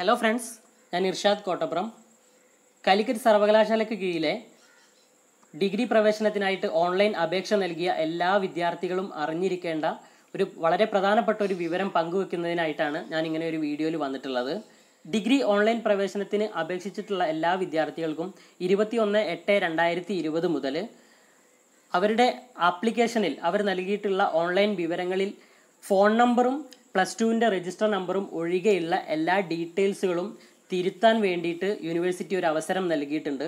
hello friends ഞാൻ ഇർഷാദ് കോട്ടപ്പുറം കാലിക്കറ്റ് സർവകലാശാലയ്ക്ക് കീഴിലെ degree പ്രവേശനത്തിനായിട്ട് online അപേക്ഷ നൽകിയ എല്ലാ വിദ്യാർത്ഥികളും അറിഞ്ഞിരിക്കേണ്ട ഒരു വളരെ പ്രധാനപ്പെട്ട ഒരു വിവരം പങ്കുവെക്കുന്നതിനായിട്ടാണ് ഞാൻ ഇങ്ങനെ ഒരു വീഡിയോയിൽ വന്നിട്ടുള്ളത് ഡിഗ്രി ഓൺലൈൻ പ്രവേശനത്തിന് അപേക്ഷിച്ചിട്ടുള്ള എല്ലാ വിദ്യാർത്ഥികൾക്കും ഒന്ന് എട്ട് രണ്ടായിരത്തി ഇരുപത് മുതൽ അവരുടെ ആപ്ലിക്കേഷനിൽ അവർ നൽകിയിട്ടുള്ള ഓൺലൈൻ വിവരങ്ങളിൽ ഫോൺ നമ്പറും പ്ലസ് ടുവിൻ്റെ രജിസ്റ്റർ നമ്പറും ഒഴികെയുള്ള എല്ലാ ഡീറ്റെയിൽസുകളും തിരുത്താൻ വേണ്ടിയിട്ട് യൂണിവേഴ്സിറ്റി ഒരു അവസരം നൽകിയിട്ടുണ്ട്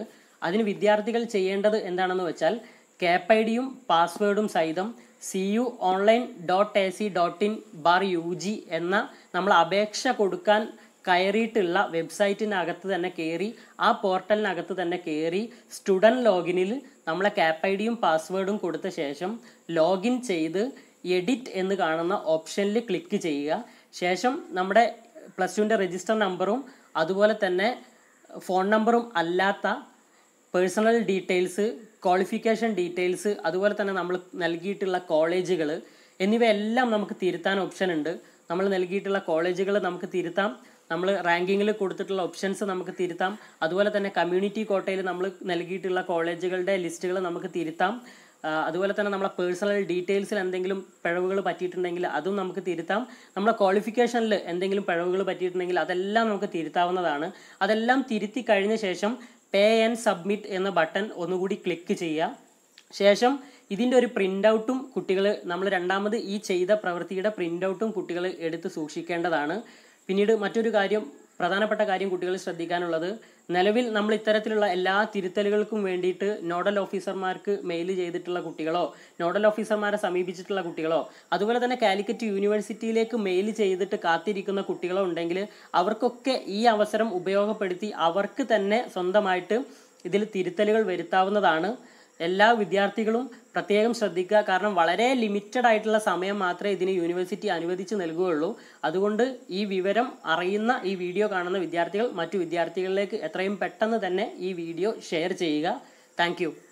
അതിന് വിദ്യാർത്ഥികൾ ചെയ്യേണ്ടത് എന്താണെന്ന് വെച്ചാൽ ക്യാപ് ഐ ഡിയും പാസ്വേഡും സഹിതം C U online dot A C dot in ബാർ യു ജി എന്ന നമ്മൾ അപേക്ഷ കൊടുക്കാൻ കയറിയിട്ടുള്ള വെബ്സൈറ്റിനകത്ത് തന്നെ കയറി ആ പോർട്ടലിനകത്ത് തന്നെ കയറി സ്റ്റുഡൻറ്റ് ലോഗിനിൽ നമ്മളെ ക്യാപ് ഐ ഡിയും പാസ്വേഡും കൊടുത്ത ശേഷം ലോഗിൻ ചെയ്ത് എഡിറ്റ് എന്ന് കാണുന്ന ഓപ്ഷനിൽ ക്ലിക്ക് ചെയ്യുക ശേഷം നമ്മുടെ പ്ലസ് ടുവിൻ്റെ രജിസ്റ്റർ നമ്പറും അതുപോലെ തന്നെ ഫോൺ നമ്പറും അല്ലാത്ത പേഴ്സണൽ ഡീറ്റെയിൽസ് ക്വാളിഫിക്കേഷൻ ഡീറ്റെയിൽസ് അതുപോലെ തന്നെ നമ്മൾ നൽകിയിട്ടുള്ള കോളേജുകൾ എന്നിവയെല്ലാം നമുക്ക് തിരുത്താൻ ഓപ്ഷൻ ഉണ്ട് നമ്മൾ നൽകിയിട്ടുള്ള കോളേജുകൾ നമുക്ക് തിരുത്താം നമ്മൾ റാങ്കിങ്ങിൽ കൊടുത്തിട്ടുള്ള ഓപ്ഷൻസ് നമുക്ക് തിരുത്താം അതുപോലെ തന്നെ കമ്മ്യൂണിറ്റി കോട്ടയിൽ നമ്മൾ നൽകിയിട്ടുള്ള കോളേജുകളുടെ ലിസ്റ്റുകൾ നമുക്ക് തിരുത്താം അതുപോലെ തന്നെ നമ്മളെ പേഴ്സണൽ ഡീറ്റെയിൽസിൽ എന്തെങ്കിലും പിഴവുകൾ പറ്റിയിട്ടുണ്ടെങ്കിൽ അതും നമുക്ക് തിരുത്താം നമ്മളെ ക്വാളിഫിക്കേഷനിൽ എന്തെങ്കിലും പിഴവുകൾ പറ്റിയിട്ടുണ്ടെങ്കിൽ അതെല്ലാം നമുക്ക് തിരുത്താവുന്നതാണ് അതെല്ലാം തിരുത്തി കഴിഞ്ഞ ശേഷം പേ ആൻഡ് സബ്മിറ്റ് എന്ന ബട്ടൺ ഒന്നുകൂടി ക്ലിക്ക് ചെയ്യുക ശേഷം ഇതിൻ്റെ ഒരു പ്രിൻ്റ് ഔട്ടും കുട്ടികൾ നമ്മൾ രണ്ടാമത് ഈ ചെയ്ത പ്രവൃത്തിയുടെ പ്രിൻ്റ് ഔട്ടും കുട്ടികൾ എടുത്ത് സൂക്ഷിക്കേണ്ടതാണ് പിന്നീട് മറ്റൊരു കാര്യം പ്രധാനപ്പെട്ട കാര്യം കുട്ടികൾ ശ്രദ്ധിക്കാനുള്ളത് നിലവിൽ നമ്മൾ ഇത്തരത്തിലുള്ള എല്ലാ തിരുത്തലുകൾക്കും വേണ്ടിയിട്ട് നോഡൽ ഓഫീസർമാർക്ക് മെയിൽ ചെയ്തിട്ടുള്ള കുട്ടികളോ നോഡൽ ഓഫീസർമാരെ സമീപിച്ചിട്ടുള്ള കുട്ടികളോ അതുപോലെ തന്നെ കാലിക്കറ്റ് യൂണിവേഴ്സിറ്റിയിലേക്ക് മെയിൽ ചെയ്തിട്ട് കാത്തിരിക്കുന്ന കുട്ടികളോ ഉണ്ടെങ്കിൽ അവർക്കൊക്കെ ഈ അവസരം ഉപയോഗപ്പെടുത്തി അവർക്ക് തന്നെ സ്വന്തമായിട്ട് ഇതിൽ തിരുത്തലുകൾ വരുത്താവുന്നതാണ് എല്ലാ വിദ്യാർത്ഥികളും പ്രത്യേകം ശ്രദ്ധിക്കുക കാരണം വളരെ ലിമിറ്റഡ് ആയിട്ടുള്ള സമയം മാത്രമേ ഇതിന് യൂണിവേഴ്സിറ്റി അനുവദിച്ച് നൽകുകയുള്ളൂ അതുകൊണ്ട് ഈ വിവരം അറിയുന്ന ഈ വീഡിയോ കാണുന്ന വിദ്യാർത്ഥികൾ മറ്റു വിദ്യാർത്ഥികളിലേക്ക് എത്രയും പെട്ടെന്ന് തന്നെ ഈ വീഡിയോ ഷെയർ ചെയ്യുക താങ്ക്